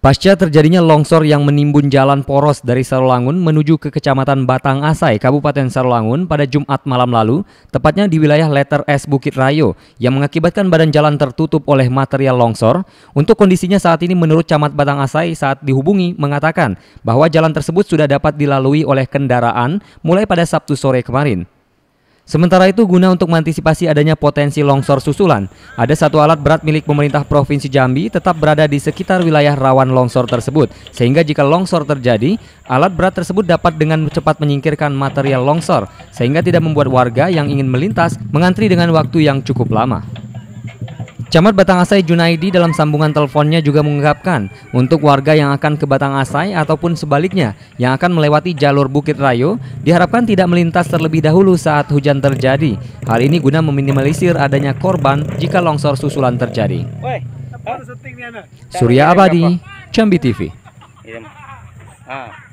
Pasca terjadinya longsor yang menimbun jalan poros dari Sarolangun menuju ke Kecamatan Batang Asai, Kabupaten Sarolangun pada Jumat malam lalu, tepatnya di wilayah letter S Bukit Rayo, yang mengakibatkan badan jalan tertutup oleh material longsor, untuk kondisinya saat ini menurut Camat Batang Asai saat dihubungi mengatakan bahwa jalan tersebut sudah dapat dilalui oleh kendaraan mulai pada Sabtu sore kemarin. Sementara itu guna untuk mengantisipasi adanya potensi longsor susulan, ada satu alat berat milik pemerintah Provinsi Jambi tetap berada di sekitar wilayah rawan longsor tersebut. Sehingga jika longsor terjadi, alat berat tersebut dapat dengan cepat menyingkirkan material longsor sehingga tidak membuat warga yang ingin melintas mengantri dengan waktu yang cukup lama. Camat Batang Asai Junaidi dalam sambungan teleponnya juga mengungkapkan untuk warga yang akan ke Batang Asai ataupun sebaliknya yang akan melewati jalur Bukit Rayo diharapkan tidak melintas terlebih dahulu saat hujan terjadi. Hal ini guna meminimalisir adanya korban jika longsor susulan terjadi. Surya Abadi, Jambi TV. Iya,